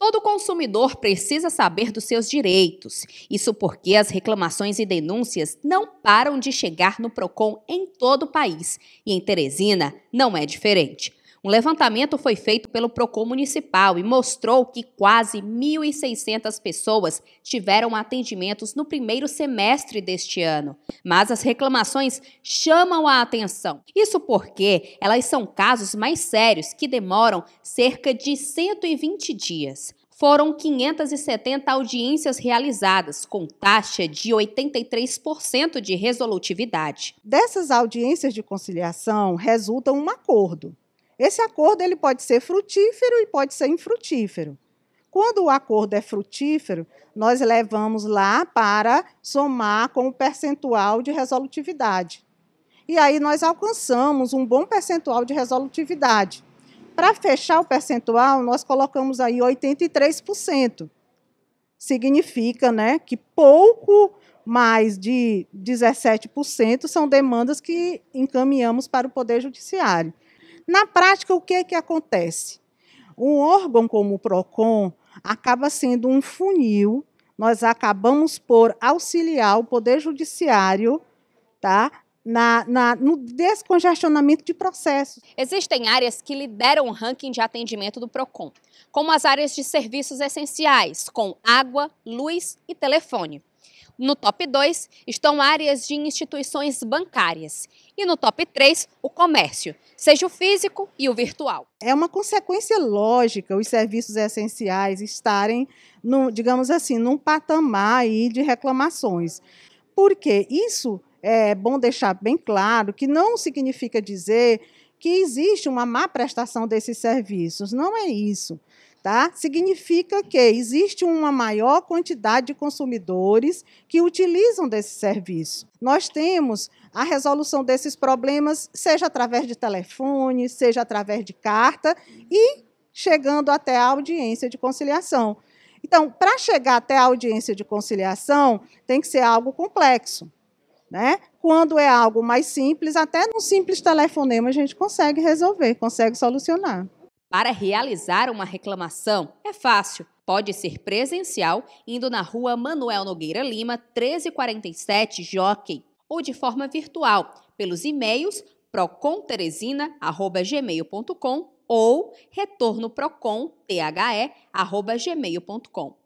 Todo consumidor precisa saber dos seus direitos. Isso porque as reclamações e denúncias não param de chegar no Procon em todo o país, e em Teresina não é diferente. Um levantamento foi feito pelo Procon Municipal e mostrou que quase 1.600 pessoas tiveram atendimentos no primeiro semestre deste ano. Mas as reclamações chamam a atenção. Isso porque elas são casos mais sérios que demoram cerca de 120 dias foram 570 audiências realizadas, com taxa de 83% de resolutividade. Dessas audiências de conciliação resulta um acordo, esse acordo ele pode ser frutífero e pode ser infrutífero. Quando o acordo é frutífero, nós levamos lá para somar com o percentual de resolutividade. E aí nós alcançamos um bom percentual de resolutividade. Para fechar o percentual, nós colocamos aí 83%. Significa né, que pouco mais de 17% são demandas que encaminhamos para o Poder Judiciário. Na prática, o que é que acontece? Um órgão como o PROCON acaba sendo um funil, nós acabamos por auxiliar o Poder Judiciário tá, na, na, no descongestionamento de processos. Existem áreas que lideram o ranking de atendimento do PROCON, como as áreas de serviços essenciais, com água, luz e telefone. No top 2 estão áreas de instituições bancárias. E no top 3, o comércio, seja o físico e o virtual. É uma consequência lógica os serviços essenciais estarem, no, digamos assim, num patamar aí de reclamações. Porque isso é bom deixar bem claro que não significa dizer que existe uma má prestação desses serviços. Não é isso tá? Significa que existe uma maior quantidade de consumidores que utilizam desse serviço. Nós temos a resolução desses problemas, seja através de telefone, seja através de carta e chegando até a audiência de conciliação. Então, para chegar até a audiência de conciliação, tem que ser algo complexo. Né? Quando é algo mais simples, até num simples telefonema a gente consegue resolver, consegue solucionar. Para realizar uma reclamação, é fácil. Pode ser presencial, indo na rua Manuel Nogueira Lima, 1347 Jockey, ou de forma virtual, pelos e-mails proconteresina.gmail.com ou retornoproconthe.gmail.com.